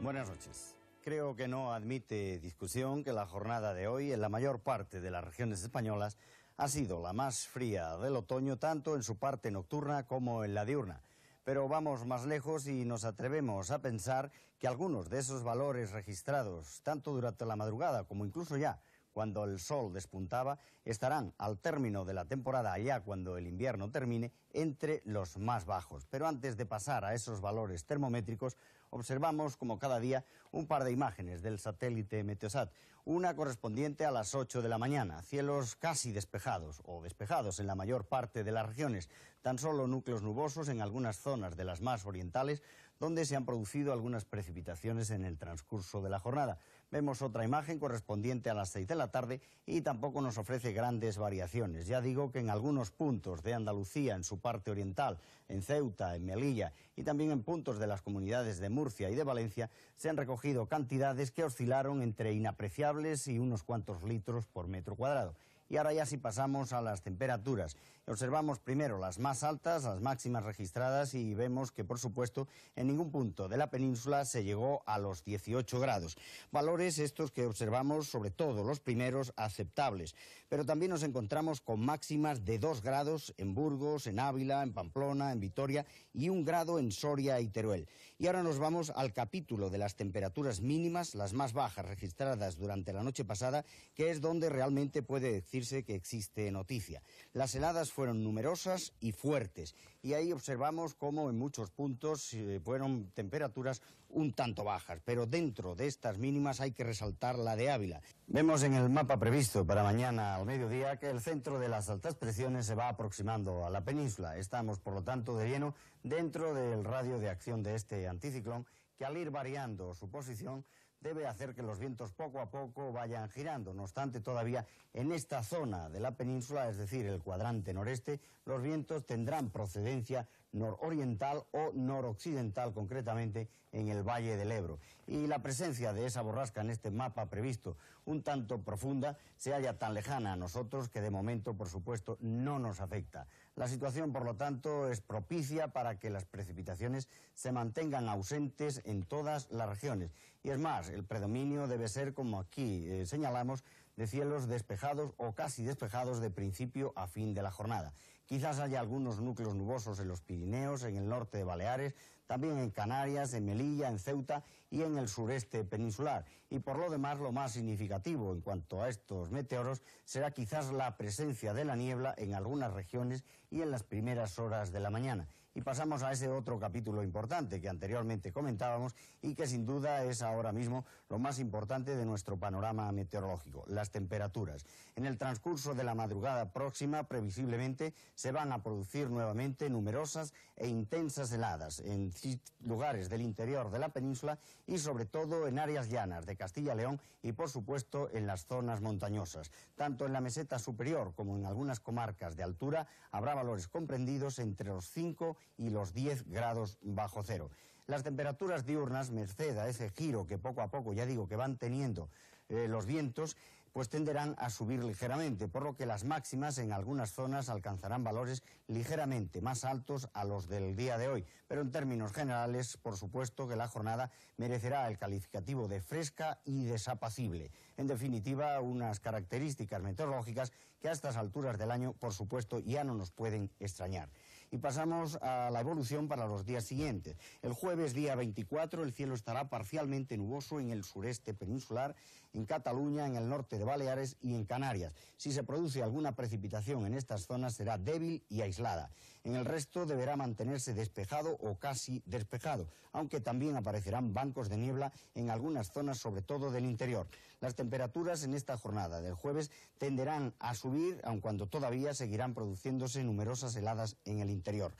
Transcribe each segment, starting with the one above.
Buenas noches. creo que no admite discusión que la jornada de hoy en la mayor parte de las regiones españolas ha sido la más fría del otoño, tanto en su parte nocturna como en la diurna. Pero vamos más lejos y nos atrevemos a pensar que algunos de esos valores registrados, tanto durante la madrugada como incluso ya cuando el sol despuntaba, estarán al término de la temporada, allá cuando el invierno termine, entre los más bajos. Pero antes de pasar a esos valores termométricos, observamos como cada día un par de imágenes del satélite Meteosat, una correspondiente a las 8 de la mañana, cielos casi despejados o despejados en la mayor parte de las regiones, tan solo núcleos nubosos en algunas zonas de las más orientales, donde se han producido algunas precipitaciones en el transcurso de la jornada. Vemos otra imagen correspondiente a las 6 de la tarde y tampoco nos ofrece grandes variaciones. Ya digo que en algunos puntos de Andalucía, en su parte oriental, en Ceuta, en Melilla y también en puntos de las comunidades de Murcia y de Valencia, se han recogido cantidades que oscilaron entre inapreciables y unos cuantos litros por metro cuadrado. Y ahora ya si pasamos a las temperaturas. Observamos primero las más altas, las máximas registradas y vemos que por supuesto en ningún punto de la península se llegó a los 18 grados. Valores estos que observamos sobre todo los primeros aceptables. Pero también nos encontramos con máximas de 2 grados en Burgos, en Ávila, en Pamplona, en Vitoria y un grado en Soria y Teruel. Y ahora nos vamos al capítulo de las temperaturas mínimas, las más bajas registradas durante la noche pasada, que es donde realmente puede decir que existe noticia. Las heladas fueron numerosas y fuertes y ahí observamos cómo en muchos puntos eh, fueron temperaturas un tanto bajas, pero dentro de estas mínimas hay que resaltar la de Ávila. Vemos en el mapa previsto para mañana al mediodía que el centro de las altas presiones se va aproximando a la península. Estamos, por lo tanto, de lleno dentro del radio de acción de este anticiclón que al ir variando su posición debe hacer que los vientos poco a poco vayan girando. No obstante, todavía en esta zona de la península, es decir, el cuadrante noreste, los vientos tendrán procedencia nororiental o noroccidental, concretamente en el Valle del Ebro. Y la presencia de esa borrasca en este mapa previsto, un tanto profunda, se halla tan lejana a nosotros que de momento, por supuesto, no nos afecta. La situación, por lo tanto, es propicia para que las precipitaciones se mantengan ausentes en todas las regiones. Y es más, el predominio debe ser, como aquí eh, señalamos, de cielos despejados o casi despejados de principio a fin de la jornada. Quizás haya algunos núcleos nubosos en los Pirineos, en el norte de Baleares, también en Canarias, en Melilla, en Ceuta y en el sureste peninsular. Y por lo demás, lo más significativo en cuanto a estos meteoros será quizás la presencia de la niebla en algunas regiones y en las primeras horas de la mañana y pasamos a ese otro capítulo importante que anteriormente comentábamos y que sin duda es ahora mismo lo más importante de nuestro panorama meteorológico, las temperaturas. En el transcurso de la madrugada próxima, previsiblemente, se van a producir nuevamente numerosas e intensas heladas en lugares del interior de la península y sobre todo en áreas llanas de Castilla-León y por supuesto en las zonas montañosas. Tanto en la meseta superior como en algunas comarcas de altura habrá valores comprendidos entre los 5 y los 10 grados bajo cero. Las temperaturas diurnas, merced a ese giro que poco a poco, ya digo, que van teniendo eh, los vientos, pues tenderán a subir ligeramente, por lo que las máximas en algunas zonas alcanzarán valores ligeramente más altos a los del día de hoy. Pero en términos generales, por supuesto que la jornada merecerá el calificativo de fresca y desapacible. En definitiva, unas características meteorológicas que a estas alturas del año, por supuesto, ya no nos pueden extrañar. Y pasamos a la evolución para los días siguientes. El jueves día 24 el cielo estará parcialmente nuboso en el sureste peninsular, en Cataluña, en el norte de Baleares y en Canarias. Si se produce alguna precipitación en estas zonas será débil y aislada. En el resto deberá mantenerse despejado o casi despejado, aunque también aparecerán bancos de niebla en algunas zonas, sobre todo del interior. Las temperaturas en esta jornada del jueves tenderán a subir, aun cuando todavía seguirán produciéndose numerosas heladas en el interior.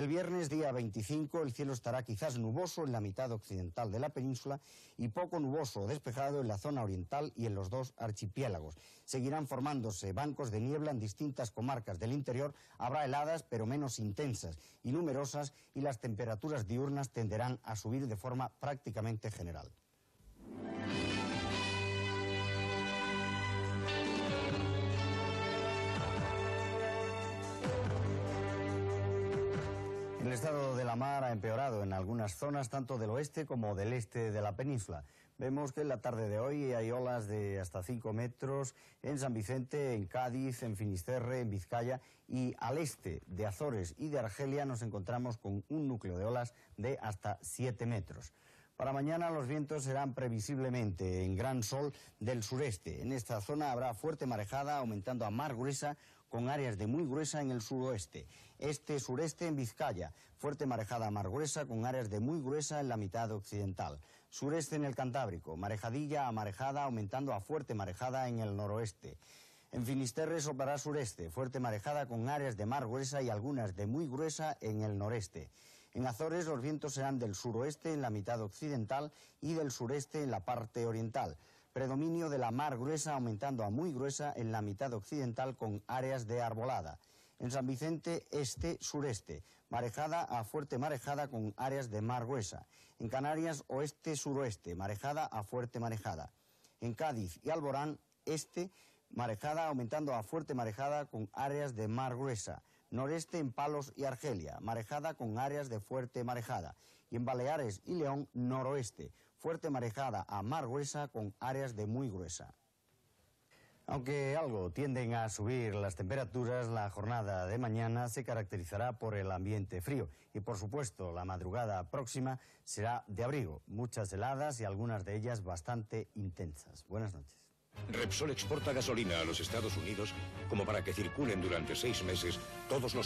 El viernes día 25 el cielo estará quizás nuboso en la mitad occidental de la península y poco nuboso o despejado en la zona oriental y en los dos archipiélagos. Seguirán formándose bancos de niebla en distintas comarcas del interior, habrá heladas pero menos intensas y numerosas y las temperaturas diurnas tenderán a subir de forma prácticamente general. El estado de la mar ha empeorado en algunas zonas, tanto del oeste como del este de la península. Vemos que en la tarde de hoy hay olas de hasta 5 metros en San Vicente, en Cádiz, en Finisterre, en Vizcaya y al este de Azores y de Argelia nos encontramos con un núcleo de olas de hasta 7 metros. Para mañana los vientos serán previsiblemente en gran sol del sureste. En esta zona habrá fuerte marejada aumentando a mar gruesa con áreas de muy gruesa en el suroeste. Este sureste en Vizcaya, fuerte marejada a mar gruesa con áreas de muy gruesa en la mitad occidental. Sureste en el Cantábrico, marejadilla a marejada aumentando a fuerte marejada en el noroeste. En Finisterre soplará sureste, fuerte marejada con áreas de mar gruesa y algunas de muy gruesa en el noreste. En Azores los vientos serán del suroeste en la mitad occidental y del sureste en la parte oriental. Predominio de la mar gruesa aumentando a muy gruesa en la mitad occidental con áreas de arbolada. En San Vicente, este, sureste, marejada a fuerte marejada con áreas de mar gruesa. En Canarias, oeste, suroeste, marejada a fuerte marejada. En Cádiz y Alborán, este, marejada aumentando a fuerte marejada con áreas de mar gruesa noreste en Palos y Argelia, marejada con áreas de fuerte marejada, y en Baleares y León, noroeste, fuerte marejada a mar gruesa con áreas de muy gruesa. Aunque algo tienden a subir las temperaturas, la jornada de mañana se caracterizará por el ambiente frío y por supuesto la madrugada próxima será de abrigo, muchas heladas y algunas de ellas bastante intensas. Buenas noches. Repsol exporta gasolina a los Estados Unidos como para que circulen durante seis meses todos los